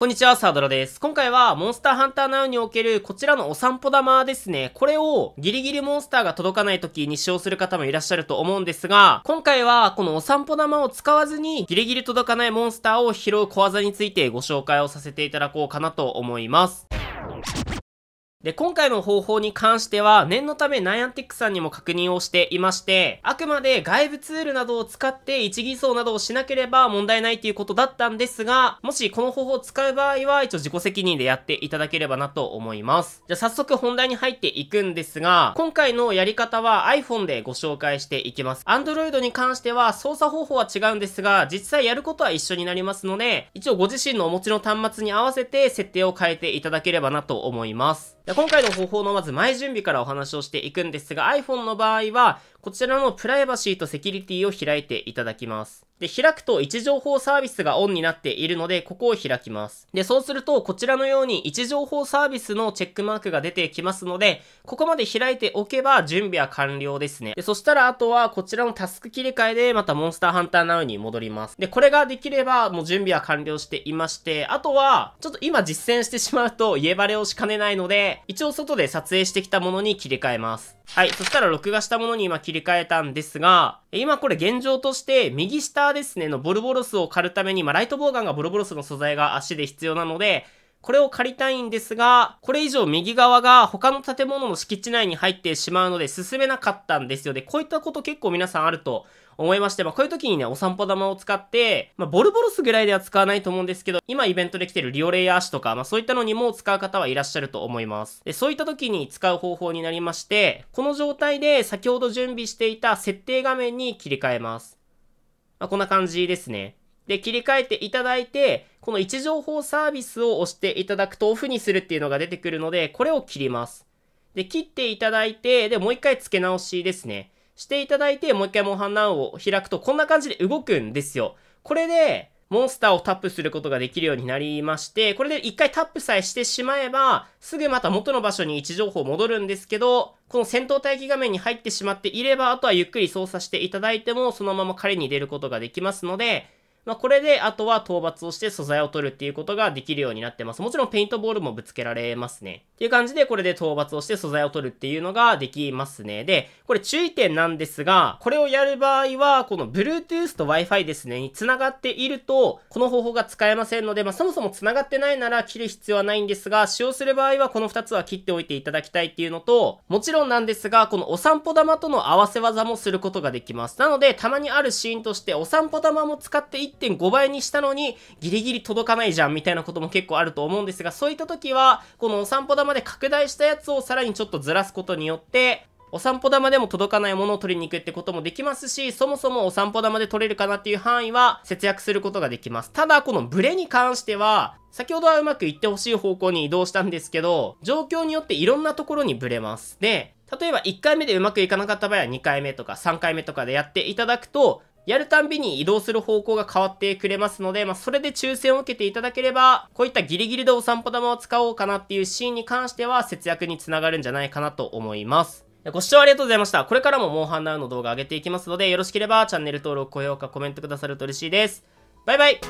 こんにちは、サードラです。今回は、モンスターハンターナウにおける、こちらのお散歩玉ですね。これを、ギリギリモンスターが届かない時に使用する方もいらっしゃると思うんですが、今回は、このお散歩玉を使わずに、ギリギリ届かないモンスターを拾う小技についてご紹介をさせていただこうかなと思います。で、今回の方法に関しては、念のためナイアンティックさんにも確認をしていまして、あくまで外部ツールなどを使って一偽装などをしなければ問題ないということだったんですが、もしこの方法を使う場合は、一応自己責任でやっていただければなと思います。じゃあ早速本題に入っていくんですが、今回のやり方は iPhone でご紹介していきます。Android に関しては操作方法は違うんですが、実際やることは一緒になりますので、一応ご自身のお持ちの端末に合わせて設定を変えていただければなと思います。今回の方法のまず前準備からお話をしていくんですが、iPhone の場合は、こちらのプライバシーとセキュリティを開いていただきます。で、開くと位置情報サービスがオンになっているので、ここを開きます。で、そうすると、こちらのように位置情報サービスのチェックマークが出てきますので、ここまで開いておけば準備は完了ですね。で、そしたらあとはこちらのタスク切り替えでまたモンスターハンターナウに戻ります。で、これができればもう準備は完了していまして、あとは、ちょっと今実践してしまうと家バレをしかねないので、一応外で撮影してきたものに切り替えます。はい、そしたら録画したものに今切り替えたんですが、今これ現状として右下ですねのボルボロスを狩るために、まあ、ライトボウガンがボルボロスの素材が足で必要なので、これを借りたいんですが、これ以上右側が他の建物の敷地内に入ってしまうので進めなかったんですよ。で、こういったこと結構皆さんあると思いまして、まあ、こういう時にね、お散歩玉を使って、まあ、ボルボロスぐらいでは使わないと思うんですけど、今イベントで来てるリオレイヤー足とか、まあ、そういったのにも使う方はいらっしゃると思います。で、そういった時に使う方法になりまして、この状態で先ほど準備していた設定画面に切り替えます。まあ、こんな感じですね。で、切り替えていただいて、この位置情報サービスを押していただくとオフにするっていうのが出てくるので、これを切ります。で、切っていただいて、で、もう一回付け直しですね。していただいて、もう一回モンハンナウを開くと、こんな感じで動くんですよ。これで、モンスターをタップすることができるようになりまして、これで一回タップさえしてしまえば、すぐまた元の場所に位置情報戻るんですけど、この戦闘待機画面に入ってしまっていれば、あとはゆっくり操作していただいても、そのまま彼に出ることができますので、まあ、これで、あとは討伐をして素材を取るっていうことができるようになってます。もちろんペイントボールもぶつけられますね。っていう感じで、これで討伐をして素材を取るっていうのができますね。で、これ注意点なんですが、これをやる場合は、この Bluetooth と Wi-Fi ですね、に繋がっていると、この方法が使えませんので、まあ、そもそも繋がってないなら切る必要はないんですが、使用する場合はこの2つは切っておいていただきたいっていうのと、もちろんなんですが、このお散歩玉との合わせ技もすることができます。なので、たまにあるシーンとして、お散歩玉も使っていって、1.5倍にしたのにギリギリ届かないじゃんみたいなことも結構あると思うんですが、そういった時は、このお散歩玉で拡大したやつをさらにちょっとずらすことによって、お散歩玉でも届かないものを取りに行くってこともできますし、そもそもお散歩玉で取れるかなっていう範囲は節約することができます。ただ、このブレに関しては、先ほどはうまくいってほしい方向に移動したんですけど、状況によっていろんなところにブレます。で、例えば1回目でうまくいかなかった場合は2回目とか3回目とかでやっていただくと、やるたんびに移動する方向が変わってくれますので、まあ、それで抽選を受けていただければ、こういったギリギリでお散歩玉を使おうかなっていうシーンに関しては節約につながるんじゃないかなと思います。ご視聴ありがとうございました。これからもモンハンナウの動画上げていきますので、よろしければチャンネル登録、高評価、コメントくださると嬉しいです。バイバイ